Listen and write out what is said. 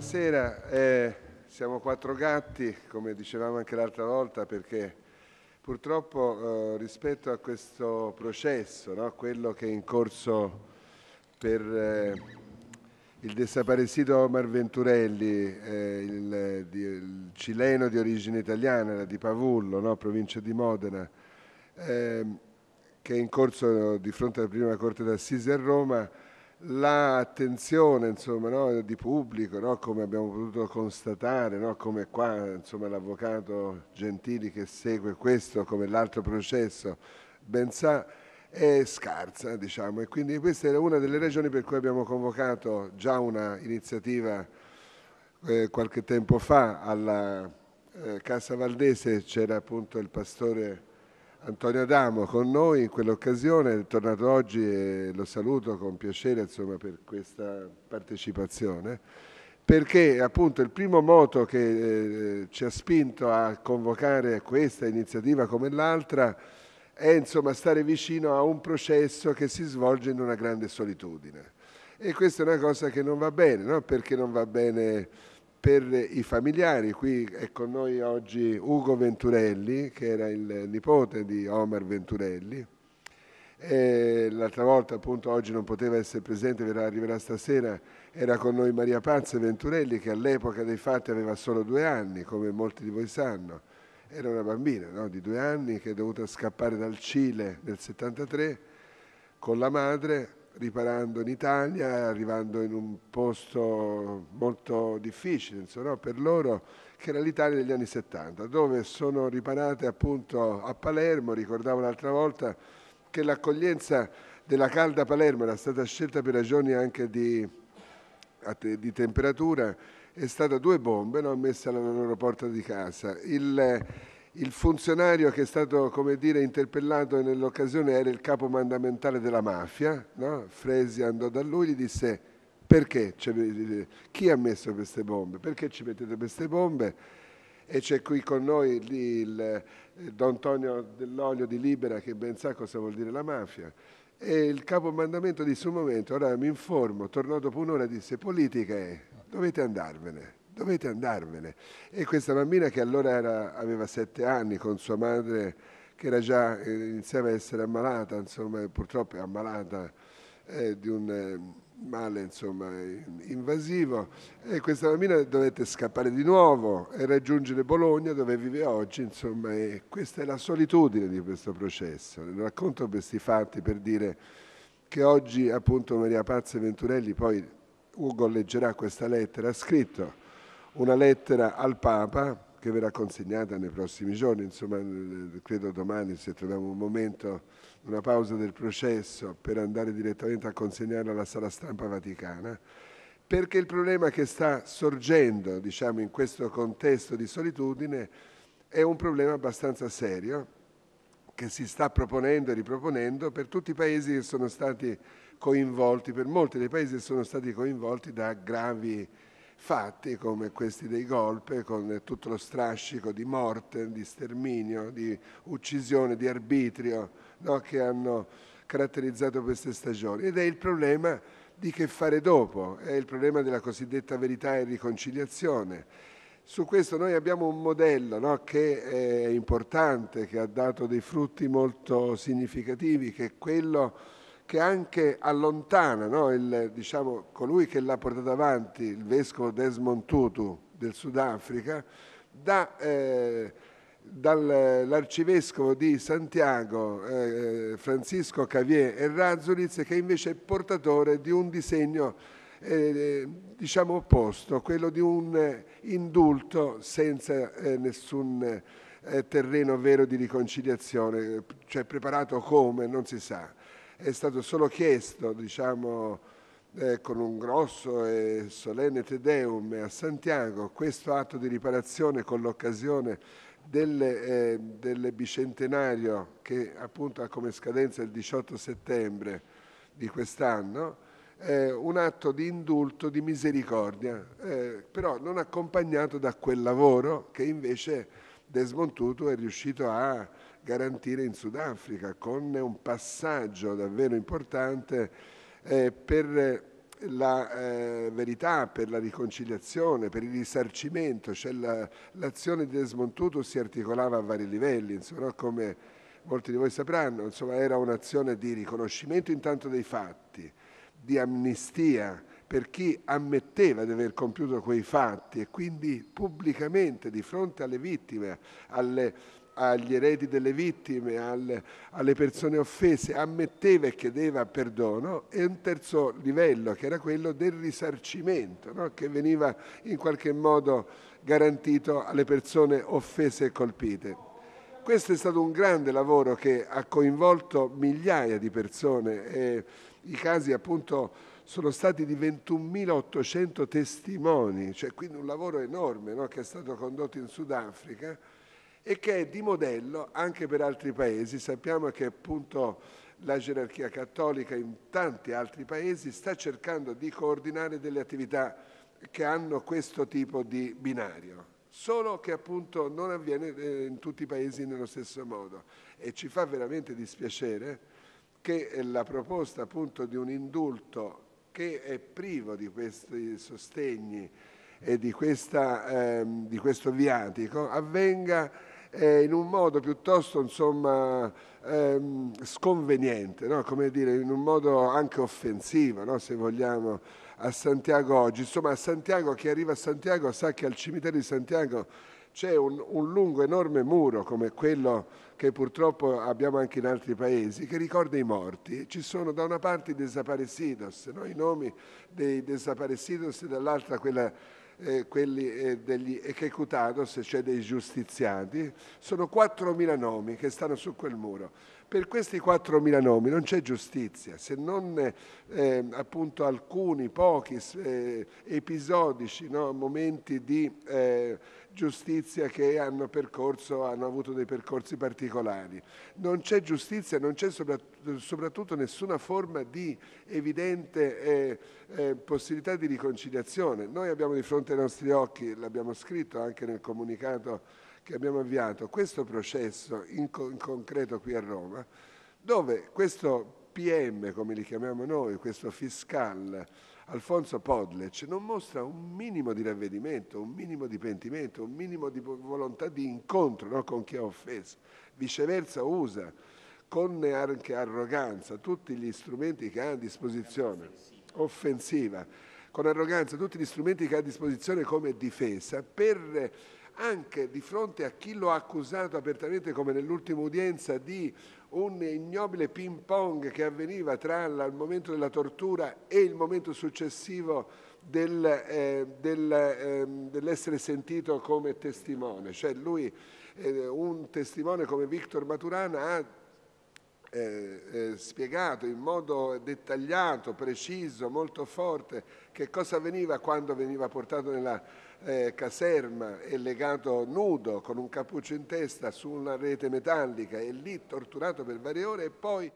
buonasera. Eh, siamo quattro gatti, come dicevamo anche l'altra volta, perché purtroppo eh, rispetto a questo processo, no, quello che è in corso per eh, il desaparecido Omar Venturelli, eh, il, di, il, cileno di origine italiana, era di Pavullo, no, provincia di Modena, ehm, che è in corso di fronte alla prima corte d'assise a Roma, l'attenzione insomma, no, di pubblico, no, come abbiamo potuto constatare, no, come qua l'avvocato Gentili che segue questo come l'altro processo ben sa, è scarsa. Diciamo. E quindi questa era una delle ragioni per cui abbiamo convocato già una iniziativa eh, qualche tempo fa alla eh, Casa Valdese, c'era appunto il pastore Antonio Adamo con noi in quell'occasione, è tornato oggi e lo saluto con piacere insomma, per questa partecipazione, perché appunto il primo moto che eh, ci ha spinto a convocare questa iniziativa come l'altra è insomma, stare vicino a un processo che si svolge in una grande solitudine. E questa è una cosa che non va bene, no? perché non va bene per i familiari. Qui è con noi oggi Ugo Venturelli, che era il nipote di Omar Venturelli. l'altra volta, appunto, oggi non poteva essere presente, verrà, arriverà stasera, era con noi Maria Pazza Venturelli, che all'epoca dei fatti aveva solo due anni, come molti di voi sanno. Era una bambina no? di due anni che è dovuta scappare dal Cile nel 73 con la madre riparando in Italia, arrivando in un posto molto difficile insomma, per loro, che era l'Italia degli anni 70, dove sono riparate appunto a Palermo, ricordavo l'altra volta che l'accoglienza della calda Palermo era stata scelta per ragioni anche di, di temperatura, è stata due bombe no? messe alla loro porta di casa. Il, il funzionario che è stato dire, interpellato nell'occasione era il capo mandamentale della mafia, no? Fresi andò da lui e gli disse perché, chi ha messo queste bombe, perché ci mettete queste bombe? E c'è qui con noi il, il eh, Don Antonio dell'Olio di Libera che ben sa cosa vuol dire la mafia. E il capo mandamento disse un momento, ora mi informo, tornò dopo un'ora e disse politica è, dovete andarvene dovete andarvene. E questa bambina che allora era, aveva sette anni con sua madre, che era già, eh, iniziava a essere ammalata, insomma, purtroppo è ammalata eh, di un eh, male insomma, invasivo, e questa bambina dovette scappare di nuovo e raggiungere Bologna dove vive oggi, insomma, e questa è la solitudine di questo processo. Le racconto questi fatti per dire che oggi appunto Maria Pazza Venturelli poi Ugo leggerà questa lettera, ha scritto una lettera al Papa che verrà consegnata nei prossimi giorni, insomma eh, eh, credo domani se troviamo un momento, una pausa del processo per andare direttamente a consegnarla alla sala stampa vaticana, perché il problema che sta sorgendo diciamo, in questo contesto di solitudine è un problema abbastanza serio che si sta proponendo e riproponendo per tutti i paesi che sono stati coinvolti, per molti dei paesi che sono stati coinvolti da gravi fatti come questi dei golpe, con tutto lo strascico di morte, di sterminio, di uccisione, di arbitrio no? che hanno caratterizzato queste stagioni. Ed è il problema di che fare dopo, è il problema della cosiddetta verità e riconciliazione. Su questo noi abbiamo un modello no, che è importante, che ha dato dei frutti molto significativi, che è quello che anche allontana no, il, diciamo, colui che l'ha portato avanti, il vescovo Desmond Tutu del Sudafrica, da, eh, dall'arcivescovo di Santiago eh, Francisco Cavier Errazuriz che invece è portatore di un disegno eh, diciamo opposto, quello di un indulto senza eh, nessun eh, terreno vero di riconciliazione, cioè preparato come, non si sa è stato solo chiesto, diciamo, eh, con un grosso e solenne Te Deum a Santiago, questo atto di riparazione con l'occasione del, eh, bicentenario che appunto ha come scadenza il 18 settembre di quest'anno, eh, un atto di indulto, di misericordia, eh, però non accompagnato da quel lavoro che invece Desmond Tutu è riuscito a garantire in Sudafrica con un passaggio davvero importante eh, per eh, la eh, verità, per la riconciliazione, per il risarcimento, cioè l'azione di Desmond Tutu si articolava a vari livelli, insomma, come molti di voi sapranno, insomma, era un'azione di riconoscimento intanto dei fatti, di amnistia per chi ammetteva di aver compiuto quei fatti e quindi pubblicamente di fronte alle vittime, alle agli eredi delle vittime, al, alle persone offese, ammetteva e chiedeva perdono e un terzo livello che era quello del risarcimento, no? che veniva in qualche modo garantito alle persone offese e colpite. Questo è stato un grande lavoro che ha coinvolto migliaia di persone e i casi appunto sono stati di 21.800 testimoni, cioè quindi un lavoro enorme no? che è stato condotto in Sudafrica e che è di modello anche per altri paesi. Sappiamo che appunto la gerarchia cattolica in tanti altri paesi sta cercando di coordinare delle attività che hanno questo tipo di binario, solo che appunto non avviene eh, in tutti i paesi nello stesso modo e ci fa veramente dispiacere che eh, la proposta appunto di un indulto che è privo di questi sostegni e di, questa, ehm, di questo viatico avvenga eh, in un modo piuttosto insomma, ehm, sconveniente, no? come dire, in un modo anche offensivo, no? se vogliamo, a Santiago oggi. Insomma, a Santiago, chi arriva a Santiago sa che al cimitero di Santiago c'è un, un, lungo, enorme muro come quello che purtroppo abbiamo anche in altri paesi, che ricorda i morti. Ci sono da una parte i desaparecidos, no? i nomi dei desaparecidos e dall'altra quella eh, quelli eh, degli executados, cioè dei giustiziati, sono 4.000 nomi che stanno su quel muro. Per questi 4.000 nomi non c'è giustizia, se non eh, appunto alcuni pochi eh, episodici no, momenti di eh, giustizia che hanno, percorso, hanno avuto dei percorsi particolari. Non c'è giustizia, non c'è soprattutto nessuna forma di evidente eh, eh, possibilità di riconciliazione. Noi abbiamo di fronte ai nostri occhi, l'abbiamo scritto anche nel comunicato che abbiamo avviato, questo processo in, co in concreto qui a Roma, dove questo PM, come li chiamiamo noi, questo fiscal, Alfonso Podlec non mostra un minimo di ravvedimento, un minimo di pentimento, un minimo di volontà di incontro no, con chi ha offeso. Viceversa usa con anche arroganza tutti gli strumenti che ha a disposizione, offensiva, con arroganza tutti gli strumenti che ha a disposizione come difesa per anche di fronte a chi lo ha accusato apertamente, come nell'ultima udienza, di un ignobile ping pong che avveniva tra il momento della tortura e il momento successivo del, eh, del, eh, dell'essere sentito come testimone. Cioè lui, eh, un testimone come Victor Maturana, ha eh, eh, spiegato in modo dettagliato, preciso, molto forte, che cosa avveniva quando veniva portato nella eh, caserma e legato nudo con un cappuccio in testa su una rete metallica e lì torturato per varie ore e poi...